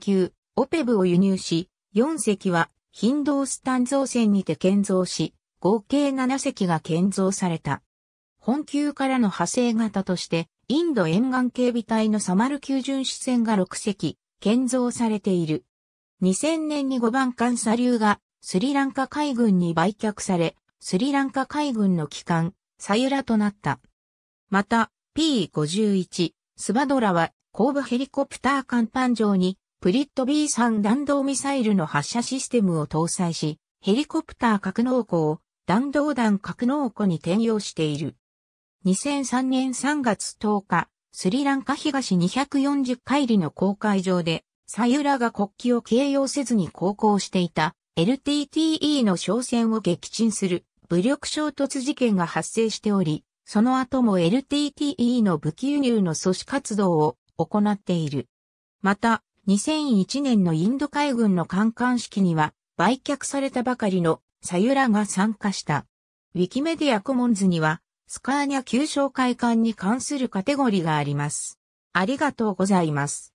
級、オペブを輸入し、4隻はヒンドースタン造船にて建造し、合計7隻が建造された。本級からの派生型として、インド沿岸警備隊のサマル級巡視船が6隻、建造されている。2000年に5番艦砂流がスリランカ海軍に売却され、スリランカ海軍の機関、サユラとなった。また、P51、スバドラは後部ヘリコプター艦艦上にプリット B3 弾道ミサイルの発射システムを搭載し、ヘリコプター格納庫を弾道弾格納庫に転用している。2003年3月10日、スリランカ東240海里の公海上で、サユラが国旗を形容せずに航行していた LTTE の商船を撃沈する武力衝突事件が発生しており、その後も LTTE の武器輸入の阻止活動を行っている。また、2001年のインド海軍の観艦式には、売却されたばかりのサユラが参加した。ウィキメディアコモンズには、スカーニャ旧紹会館に関するカテゴリーがあります。ありがとうございます。